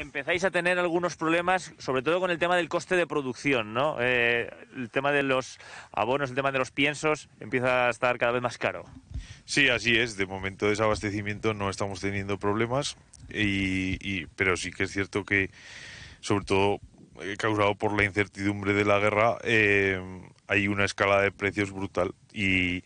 empezáis a tener algunos problemas, sobre todo con el tema del coste de producción, ¿no? Eh, el tema de los abonos, el tema de los piensos, empieza a estar cada vez más caro. Sí, así es. De momento de desabastecimiento no estamos teniendo problemas, y, pero sí que es cierto que, sobre todo eh, causado por la incertidumbre de la guerra, eh, hay una escala de precios brutal y,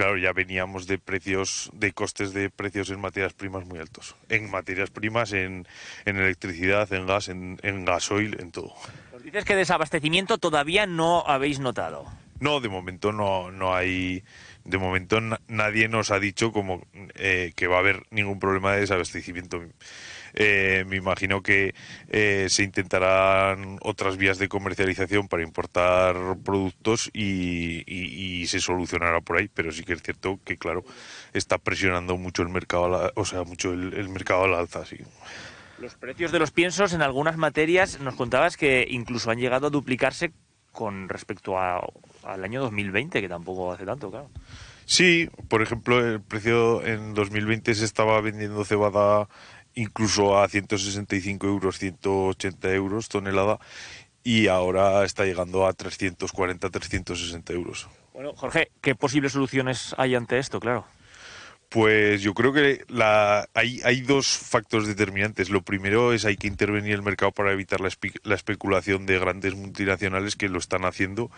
claro, ya veníamos de precios, de costes de precios en materias primas muy altos. En materias primas, en, electricidad, en gas, en, en gasoil, en todo. dices que desabastecimiento todavía no habéis notado. No, de momento no, no hay. De momento nadie nos ha dicho como eh, que va a haber ningún problema de desabastecimiento. Eh, me imagino que eh, se intentarán otras vías de comercialización para importar productos y, se solucionará por ahí, pero sí que es cierto que, claro, está presionando mucho el mercado, o sea, mucho el, mercado al alza, sí. Los precios de los piensos en algunas materias nos contabas que incluso han llegado a duplicarse con respecto al año 2020, que tampoco hace tanto, claro. Sí, por ejemplo, el precio en 2020 se estaba vendiendo cebada incluso a 165 euros, 180 euros tonelada, y ahora está llegando a 340, 360 euros. Bueno, Jorge, ¿qué posibles soluciones hay ante esto, claro? Pues yo creo que hay, dos factores determinantes. Lo primero es hay que intervenir el mercado para evitar la, especulación de grandes multinacionales que lo están haciendo,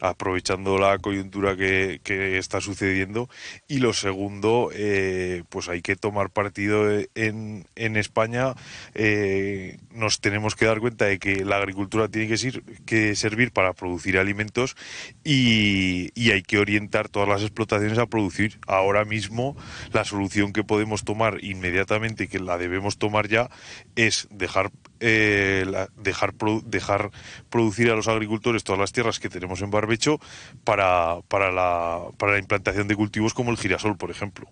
aprovechando la coyuntura que, está sucediendo. Y lo segundo, eh, pues hay que tomar partido en, España. Eh, nos tenemos que dar cuenta de que la agricultura tiene que, que servir para producir alimentos y, y hay que orientar todas las explotaciones a producir ahora mismo la solución que podemos tomar inmediatamente y que la debemos tomar ya es dejar eh, dejar, dejar producir a los agricultores todas las tierras que tenemos en barbecho para la implantación de cultivos como el girasol, por ejemplo.